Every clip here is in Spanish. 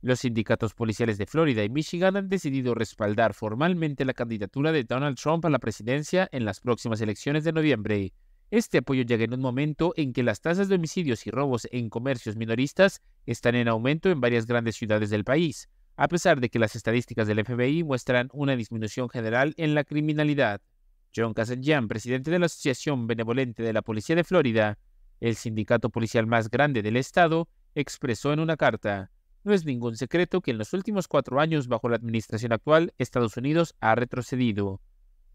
Los sindicatos policiales de Florida y Michigan han decidido respaldar formalmente la candidatura de Donald Trump a la presidencia en las próximas elecciones de noviembre. Este apoyo llega en un momento en que las tasas de homicidios y robos en comercios minoristas están en aumento en varias grandes ciudades del país, a pesar de que las estadísticas del FBI muestran una disminución general en la criminalidad. John Jan, presidente de la Asociación Benevolente de la Policía de Florida, el sindicato policial más grande del estado, expresó en una carta, no es ningún secreto que en los últimos cuatro años bajo la administración actual, Estados Unidos ha retrocedido.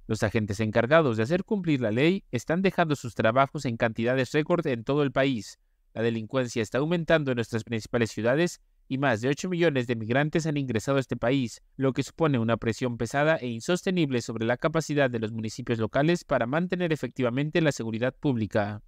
Los agentes encargados de hacer cumplir la ley están dejando sus trabajos en cantidades récord en todo el país. La delincuencia está aumentando en nuestras principales ciudades y más de 8 millones de migrantes han ingresado a este país, lo que supone una presión pesada e insostenible sobre la capacidad de los municipios locales para mantener efectivamente la seguridad pública.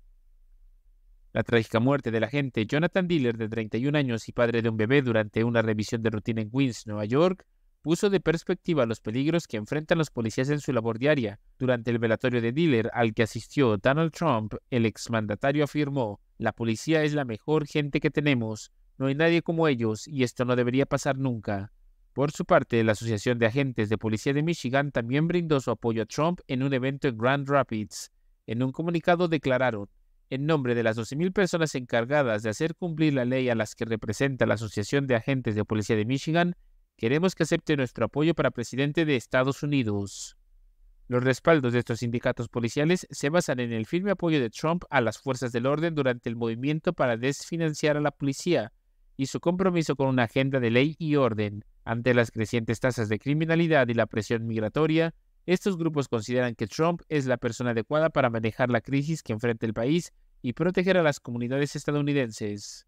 La trágica muerte del agente Jonathan Diller, de 31 años y padre de un bebé, durante una revisión de rutina en Queens, Nueva York, puso de perspectiva los peligros que enfrentan los policías en su labor diaria. Durante el velatorio de Diller, al que asistió Donald Trump, el exmandatario afirmó, La policía es la mejor gente que tenemos, no hay nadie como ellos y esto no debería pasar nunca. Por su parte, la Asociación de Agentes de Policía de Michigan también brindó su apoyo a Trump en un evento en Grand Rapids. En un comunicado declararon, en nombre de las 12.000 personas encargadas de hacer cumplir la ley a las que representa la Asociación de Agentes de Policía de Michigan, queremos que acepte nuestro apoyo para presidente de Estados Unidos. Los respaldos de estos sindicatos policiales se basan en el firme apoyo de Trump a las fuerzas del orden durante el movimiento para desfinanciar a la policía y su compromiso con una agenda de ley y orden ante las crecientes tasas de criminalidad y la presión migratoria estos grupos consideran que Trump es la persona adecuada para manejar la crisis que enfrenta el país y proteger a las comunidades estadounidenses.